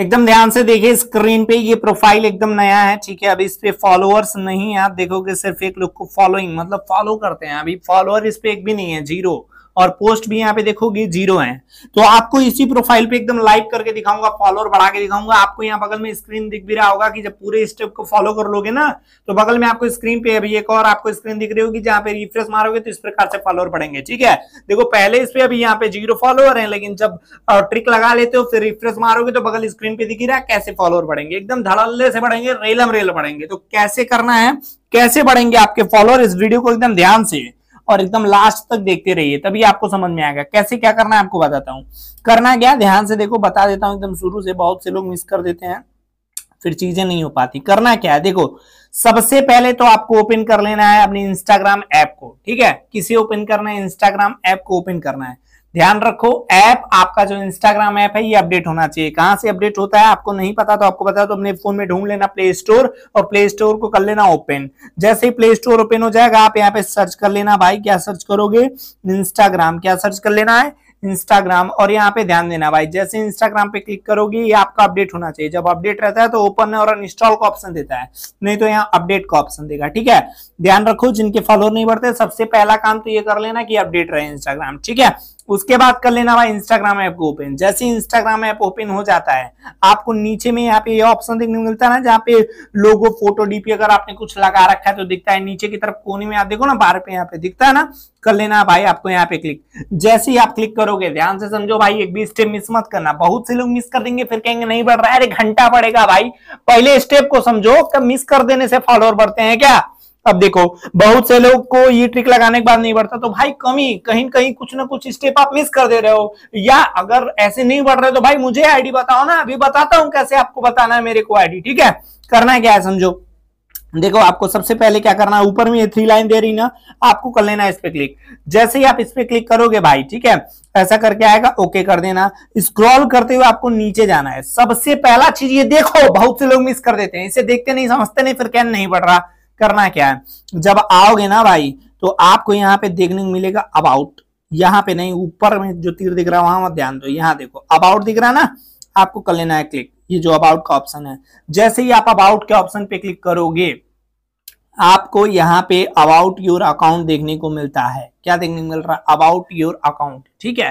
एकदम ध्यान से देखिए स्क्रीन पे ये प्रोफाइल एकदम नया है ठीक है अभी इस पे फॉलोअर्स नहीं है आप देखोगे सिर्फ एक लोग को फॉलोइंग मतलब फॉलो करते हैं अभी फॉलोअर इस पे एक भी नहीं है जीरो और पोस्ट भी यहाँ पे देखोगे जीरो है तो आपको इसी प्रोफाइल पे एकदम लाइक करके दिखाऊंगा फॉलोअर बढ़ा के दिखाऊंगा आपको यहाँ बगल में स्क्रीन दिख भी रहा होगा कि जब पूरे स्टेप को फॉलो कर लोगे ना तो बगल में आपको स्क्रीन पे अभी एक और आपको स्क्रीन दिख रही होगी जहां पे रिफ्रेश मारोगे तो इस प्रकार से फॉलोअर बढ़ेंगे ठीक है देखो पहले इस पे अभी यहाँ पे जीरो फॉलोअर है लेकिन जब ट्रिक लगा लेते हो फिर रिफ्रेश मारोगे तो बगल स्क्रीन पे दिख रहा है कैसे फॉलोअर बढ़ेंगे एकदम धड़ल्ले से बढ़ेंगे रेलम रेल बढ़ेंगे तो कैसे करना है कैसे बढ़ेंगे आपके फॉलोअर इस वीडियो को एकदम ध्यान से और एकदम लास्ट तक देखते रहिए तभी आपको समझ में आएगा कैसे क्या करना है आपको बताता हूँ करना क्या ध्यान से देखो बता देता हूँ एकदम शुरू से बहुत से लोग मिस कर देते हैं फिर चीजें नहीं हो पाती करना क्या है देखो सबसे पहले तो आपको ओपन कर लेना है अपने इंस्टाग्राम ऐप को ठीक है किसे ओपन करना है इंस्टाग्राम ऐप को ओपन करना है ध्यान रखो ऐप आपका जो इंस्टाग्राम ऐप है ये अपडेट होना चाहिए कहां से अपडेट होता है आपको नहीं पता तो आपको पता तो अपने फोन में ढूंढ लेना प्ले स्टोर और प्ले स्टोर को कर लेना ओपन जैसे ही प्ले स्टोर ओपन हो जाएगा आप यहाँ पे सर्च कर लेना भाई क्या सर्च करोगे इंस्टाग्राम क्या सर्च कर लेना है इंस्टाग्राम और यहाँ पे ध्यान देना भाई जैसे इंस्टाग्राम पे क्लिक करोगे ये आपका अपडेट होना चाहिए जब अपडेट रहता है तो ओपन और अनइंस्टॉल का ऑप्शन देता है नहीं तो यहाँ अपडेट का ऑप्शन देगा ठीक है ध्यान रखो जिनके फॉलोअर नहीं बढ़ते सबसे पहला काम तो ये कर लेना कि अपडेट रहे इंस्टाग्राम ठीक है उसके बाद कर लेना भाई इंस्टाग्राम ऐप को ओपन जैसे इंस्टाग्राम ऐप ओपन हो जाता है आपको नीचे में यहाँ पे ये ऑप्शन देखने को मिलता है ना जहाँ पे लोगो फोटो डीपी अगर आपने कुछ लगा रखा है तो दिखता है नीचे की तरफ कोने में आप देखो ना बार पे यहाँ पे दिखता है ना कर लेना भाई आपको यहाँ पे क्लिक जैसे ही आप क्लिक करोगे ध्यान से समझो भाई एक भी स्टेप मिस मत करना बहुत से लोग मिस कर देंगे फिर कहेंगे नहीं बढ़ रहा है अरे घंटा पड़ेगा भाई पहले स्टेप को समझो मिस कर देने से फॉलोअर बढ़ते हैं क्या अब देखो बहुत से लोग को ये ट्रिक लगाने के बाद नहीं बढ़ता तो भाई कमी कहीं कहीं कुछ ना कुछ स्टेप आप मिस कर दे रहे हो या अगर ऐसे नहीं बढ़ रहे तो भाई मुझे आईडी बताओ ना अभी बताता हूं कैसे आपको बताना है मेरे को आईडी ठीक है करना है क्या है समझो देखो आपको सबसे पहले क्या करना है ऊपर में ये थ्री लाइन दे रही ना आपको कर लेना है इस पे क्लिक जैसे ही आप इस पे क्लिक करोगे भाई ठीक है ऐसा करके आएगा ओके कर देना स्क्रॉल करते हुए आपको नीचे जाना है सबसे पहला चीज ये देखो बहुत से लोग मिस कर देते हैं इसे देखते नहीं समझते नहीं फिर कैन नहीं बढ़ रहा करना क्या है जब आओगे ना भाई तो आपको यहाँ पे देखने को मिलेगा अबाउट यहाँ पे नहीं ऊपर में जो तीर दिख रहा है वहां ध्यान दो यहाँ देखो अबाउट दिख रहा है ना आपको कर लेना है क्लिक ये जो अबाउट का ऑप्शन है जैसे ही आप अबाउट के ऑप्शन पे क्लिक करोगे आपको यहाँ पे अबाउट योर अकाउंट देखने को मिलता है क्या देखने को मिल रहा है अबाउट योर अकाउंट ठीक है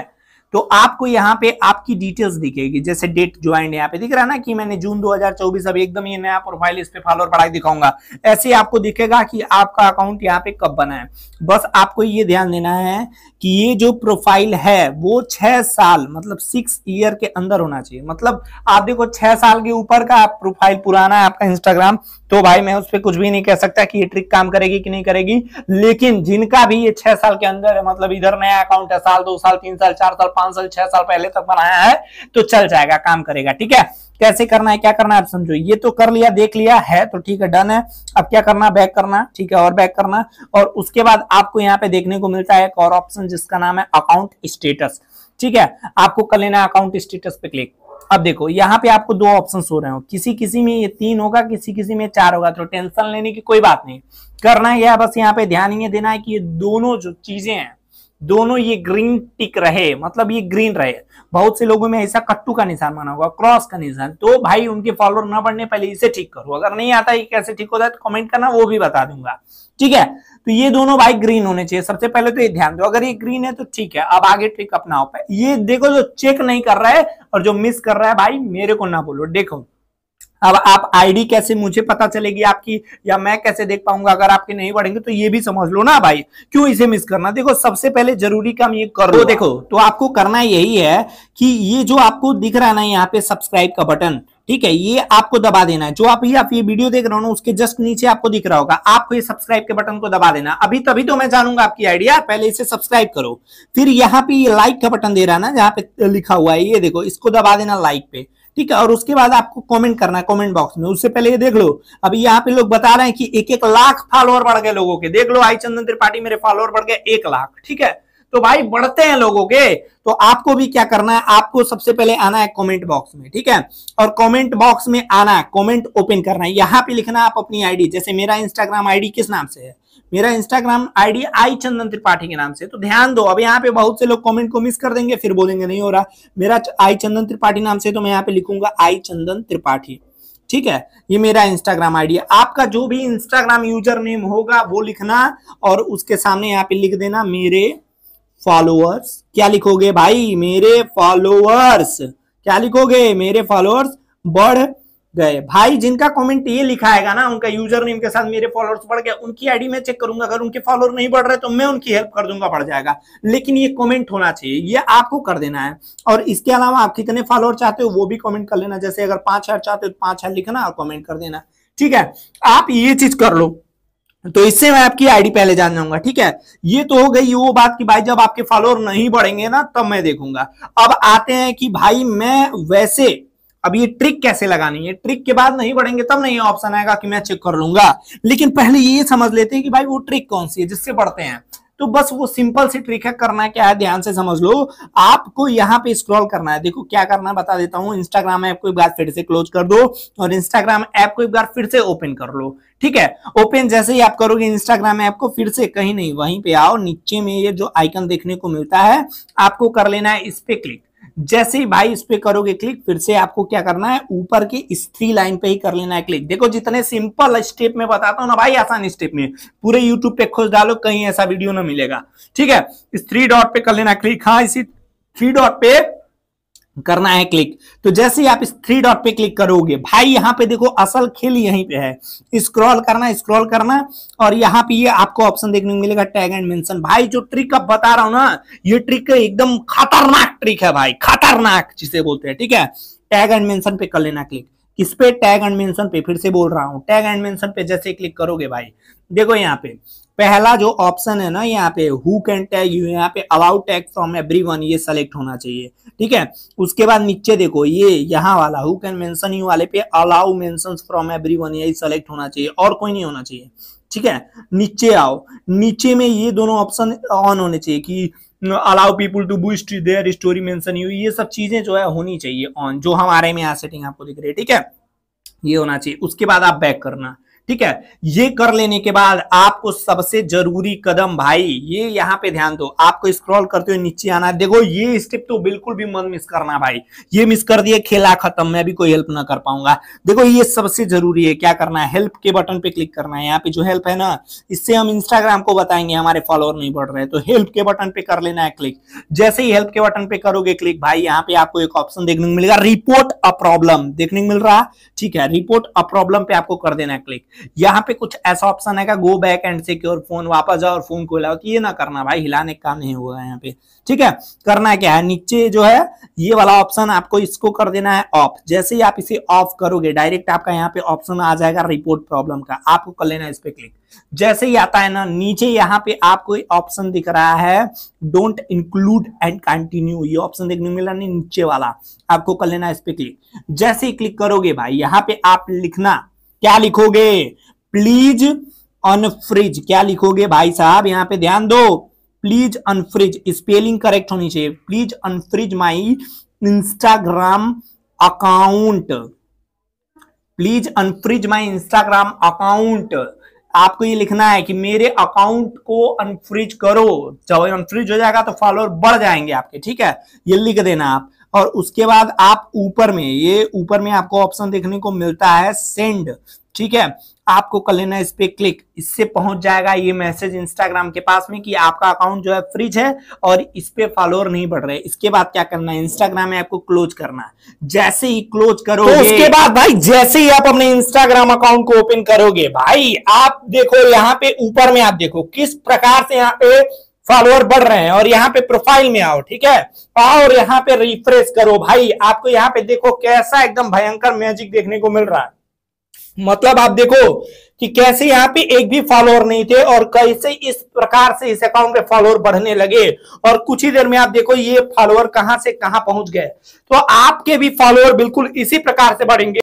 तो आपको यहाँ पे आपकी डिटेल्स दिखेगी जैसे डेट ज्वाइन यहाँ पे दिख रहा है ना कि मैंने जून 2024 अब एकदम ये नया प्रोफाइल इस पे फॉलो और पढ़ाई दिखाऊंगा ऐसे आपको दिखेगा कि आपका अकाउंट यहाँ पे कब बना है बस आपको ये ध्यान देना है कि ये जो प्रोफाइल है वो छह साल मतलब सिक्स ईयर के अंदर होना चाहिए मतलब आप देखो छह साल के ऊपर का प्रोफाइल पुराना है आपका इंस्टाग्राम तो भाई मैं उस पर कुछ भी नहीं कह सकता कि ये ट्रिक काम करेगी कि नहीं करेगी लेकिन जिनका भी ये छह साल के अंदर है मतलब इधर नया अकाउंट है साल दो साल तीन साल चार साल पांच साल छह साल पहले तक बनाया है तो चल जाएगा काम करेगा ठीक है कैसे करना है क्या करना है आप समझो ये तो कर लिया देख लिया है तो ठीक है डन है अब क्या करना बैक करना ठीक है और बैक करना और उसके बाद आपको यहाँ पे देखने को मिलता है एक और ऑप्शन जिसका नाम है अकाउंट स्टेटस ठीक है आपको कर लेना अकाउंट स्टेटस पे क्लिक अब देखो यहाँ पे आपको दो ऑप्शन हो रहे हो किसी किसी में ये तीन होगा किसी किसी में चार होगा तो टेंशन लेने की कोई बात नहीं करना यह बस यहाँ पे ध्यान ये देना है कि ये दोनों जो चीजें हैं दोनों ये ग्रीन टिक रहे मतलब ये ग्रीन रहे बहुत से लोगों में ऐसा कट्टू का निशान माना होगा क्रॉस का निशान तो भाई उनके फॉलोअर ना बढ़ने पहले इसे ठीक करो अगर नहीं आता ये कैसे ठीक होता है तो कमेंट करना वो भी बता दूंगा ठीक है तो ये दोनों भाई ग्रीन होने चाहिए सबसे पहले तो ये ध्यान दो अगर ये ग्रीन है तो ठीक है अब आगे ट्रिक अपना ये देखो जो चेक नहीं कर रहा है और जो मिस कर रहा है भाई मेरे को ना बोलो देखो अब आप आईडी कैसे मुझे पता चलेगी आपकी या मैं कैसे देख पाऊंगा अगर आपके नहीं बढ़ेंगे तो ये भी समझ लो ना भाई क्यों इसे मिस करना देखो सबसे पहले जरूरी काम ये कर तो लो देखो तो आपको करना यही है कि ये जो आपको दिख रहा है ना यहाँ पे सब्सक्राइब का बटन ठीक है ये आपको दबा देना है जो आप ये आप ये वीडियो देख रहे हो ना उसके जस्ट नीचे आपको दिख रहा होगा आपको ये सब्सक्राइब के बटन को दबा देना अभी तभी तो मैं जानूंगा आपकी आइडिया पहले इसे सब्सक्राइब करो फिर यहाँ पे ये लाइक का बटन दे रहा है ना जहाँ पे लिखा हुआ है ये देखो इसको दबा देना लाइक पे ठीक है और उसके बाद आपको कमेंट करना है कमेंट बॉक्स में उससे पहले ये देख लो अभी यहाँ पे लोग बता रहे हैं कि एक एक लाख फॉलोअर बढ़ गए लोगों के देख लो आई चंदन त्रिपाठी मेरे फॉलोअर बढ़ गए एक लाख ठीक है तो भाई बढ़ते हैं लोगों के तो आपको भी क्या करना है आपको सबसे पहले आना है कमेंट बॉक्स में ठीक है और कमेंट बॉक्स में आना है कमेंट ओपन करना है यहां पे लिखना आप अपनी आईडी जैसे मेरा इंस्टाग्राम आईडी किस नाम से है मेरा Instagram ID I Chandan Tripathi के नाम से तो ध्यान दो अब यहाँ पे बहुत से लोग कमेंट को मिस कर देंगे फिर बोलेंगे नहीं हो रहा मेरा आई चंदन त्रिपाठी नाम से तो मैं यहाँ पे लिखूंगा आई चंदन त्रिपाठी ठीक है ये मेरा इंस्टाग्राम आईडी है आपका जो भी इंस्टाग्राम यूजर नेम होगा वो लिखना और उसके सामने यहाँ पे लिख देना मेरे फॉलोअर्स क्या लिखोगे भाई मेरे फॉलोअर्स क्या लिखोगे मेरे फॉलोअर्स बढ़ गए भाई जिनका कमेंट ये लिखा है ना उनका यूजर नेम के साथ मेरे फॉलोअर्स बढ़ गए उनकी आईडी मैं चेक करूंगा अगर उनके फॉलोअर नहीं बढ़ रहे तो मैं उनकी हेल्प कर दूंगा बढ़ जाएगा लेकिन ये कमेंट होना चाहिए ये आपको कर देना है और इसके अलावा आप कितने फॉलोअर चाहते हो वो भी कॉमेंट कर लेना जैसे अगर पांच हजार चाहते हो तो पांच हजार लिखना और कॉमेंट कर देना ठीक है आप ये चीज कर लो तो इससे मैं आपकी आईडी पहले जान जाऊंगा ठीक है ये तो हो गई वो बात कि भाई जब आपके फॉलोअर नहीं बढ़ेंगे ना तब मैं देखूंगा अब आते हैं कि भाई मैं वैसे अब ये ट्रिक कैसे लगानी है ट्रिक के बाद नहीं बढ़ेंगे तब नहीं ऑप्शन आएगा कि मैं चेक कर लूंगा लेकिन पहले ये समझ लेते हैं कि भाई वो ट्रिक कौन सी है जिससे बढ़ते हैं तो बस वो सिंपल सी ट्रिक है करना क्या है ध्यान से समझ लो आपको यहाँ पे स्क्रॉल करना है देखो क्या करना है बता देता हूँ इंस्टाग्राम ऐप को एक बार फिर से क्लोज कर दो और इंस्टाग्राम ऐप को एक बार फिर से ओपन कर लो ठीक है ओपन जैसे ही आप करोगे इंस्टाग्राम ऐप को फिर से कहीं नहीं वहीं पे आओ नीचे में ये जो आइकन देखने को मिलता है आपको कर लेना है इस पे क्लिक जैसे ही भाई इस पे करोगे क्लिक फिर से आपको क्या करना है ऊपर की इस थ्री लाइन पे ही कर लेना है क्लिक देखो जितने सिंपल स्टेप में बताता हूं ना भाई आसान स्टेप में पूरे यूट्यूब पे खोज डालो कहीं ऐसा वीडियो ना मिलेगा ठीक है इस थ्री डॉट पे कर लेना क्लिक हाँ इसी थ्री डॉट पे करना है क्लिक तो जैसे ही आप इस थ्री डॉट पे क्लिक करोगे भाई यहाँ पे देखो असल खेल यहीं पे है स्क्रॉल करना स्क्रॉल करना और यहाँ पे ये यह आपको ऑप्शन देखने को मिलेगा टैग एंड मेंशन भाई जो ट्रिक आप बता रहा हूं ना ये ट्रिक एकदम खतरनाक ट्रिक है भाई खतरनाक जिसे बोलते हैं ठीक है टैग एंड मेंशन पे कर लेना क्लिक इस पे टैग एंड मेंशन पे फिर से बोल रहा हूँ टैग एंड मेंशन पे जैसे क्लिक करोगे भाई देखो यहाँ पे पहला जो ऑप्शन है ना यहाँ पे हु कैन टैग यू यहाँ पे अबाउट टैग फ्रॉम एवरीवन ये सेलेक्ट होना चाहिए ठीक है उसके बाद नीचे देखो ये यहाँ वाला हु कैन मेंशन यू वाले पे अलाउ मेंशन फ्रॉम एवरीवन ये सेलेक्ट होना चाहिए और कोई नहीं होना चाहिए ठीक है नीचे आओ नीचे में ये दोनों ऑप्शन ऑन होने चाहिए कि allow people to boost their story mention you ये सब चीजें जो है होनी चाहिए ऑन जो हमारे में यहाँ सेटिंग आपको दिख रही है ठीक है ये होना चाहिए उसके बाद आप बैक करना ठीक है ये कर लेने के बाद आपको सबसे जरूरी कदम भाई ये यहाँ पे ध्यान दो आपको स्क्रॉल करते हुए नीचे आना देखो ये स्टेप तो बिल्कुल भी मन मिस करना भाई ये मिस कर दिए खेला खत्म मैं भी कोई हेल्प ना कर पाऊंगा देखो ये सबसे जरूरी है क्या करना है हेल्प के बटन पे क्लिक करना है यहाँ पे जो हेल्प है ना इससे हम इंस्टाग्राम को बताएंगे हमारे फॉलोअर नहीं बढ़ रहे तो हेल्प के बटन पे कर लेना है क्लिक जैसे ही हेल्प के बटन पे करोगे क्लिक भाई यहाँ पे आपको एक ऑप्शन देखने को मिलेगा रिपोर्ट अ प्रॉब्लम देखने को मिल रहा ठीक है रिपोर्ट अ प्रॉब्लम पे आपको कर देना है क्लिक यहाँ पे कुछ ऐसा ऑप्शन है go back and secure phone वापस जाओ और फोन को हिलाओ ये ना करना भाई हिलाने का काम नहीं होगा यहाँ पे ठीक है करना क्या है नीचे जो है ये वाला ऑप्शन आपको इसको कर देना है ऑफ जैसे ही आप इसे ऑफ करोगे डायरेक्ट आपका यहाँ पे ऑप्शन आ जाएगा रिपोर्ट प्रॉब्लम का आपको कर लेना इस पे क्लिक जैसे ही आता है ना नीचे यहाँ पे आपको ऑप्शन दिख रहा है डोंट इंक्लूड एंड कंटिन्यू ये ऑप्शन देखने मिला नहीं नीचे वाला आपको कर लेना इस पे क्लिक जैसे ही क्लिक करोगे भाई यहाँ पे आप लिखना क्या लिखोगे प्लीज अनफ्रिज क्या लिखोगे भाई साहब यहाँ पे ध्यान दो प्लीज अनफ्रिज स्पेलिंग करेक्ट होनी चाहिए please unfreeze my Instagram account please unfreeze my Instagram account आपको ये लिखना है कि मेरे अकाउंट को अनफ्रिज करो जब अनफ्रिज हो जाएगा तो फॉलोअर बढ़ जाएंगे आपके ठीक है ये लिख देना आप और उसके बाद आप ऊपर में ये ऊपर में आपको ऑप्शन देखने को मिलता है सेंड ठीक है आपको कर लेना इस पे क्लिक इससे पहुंच जाएगा ये मैसेज इंस्टाग्राम के पास में कि आपका अकाउंट जो है फ्रिज है और इस पे फॉलोअर नहीं बढ़ रहे इसके बाद क्या करना है इंस्टाग्राम में आपको क्लोज करना है जैसे ही क्लोज तो करोगे तो उसके बाद भाई जैसे ही आप अपने इंस्टाग्राम अकाउंट को ओपन करोगे भाई आप देखो यहाँ पे ऊपर में आप देखो किस प्रकार से यहाँ पे फॉलोअर बढ़ रहे हैं और यहाँ पे प्रोफाइल में आओ ठीक है और यहाँ पे रिफ्रेश करो भाई आपको यहाँ पे देखो कैसा एकदम भयंकर मैजिक देखने को मिल रहा है मतलब आप देखो कि कैसे यहाँ पे एक भी फॉलोअर नहीं थे और कैसे इस प्रकार से इस अकाउंट पे फॉलोअर बढ़ने लगे और कुछ ही देर में आप देखो ये फॉलोअर कहाँ से कहां पहुंच गए तो आपके भी फॉलोअर बिल्कुल इसी प्रकार से बढ़ेंगे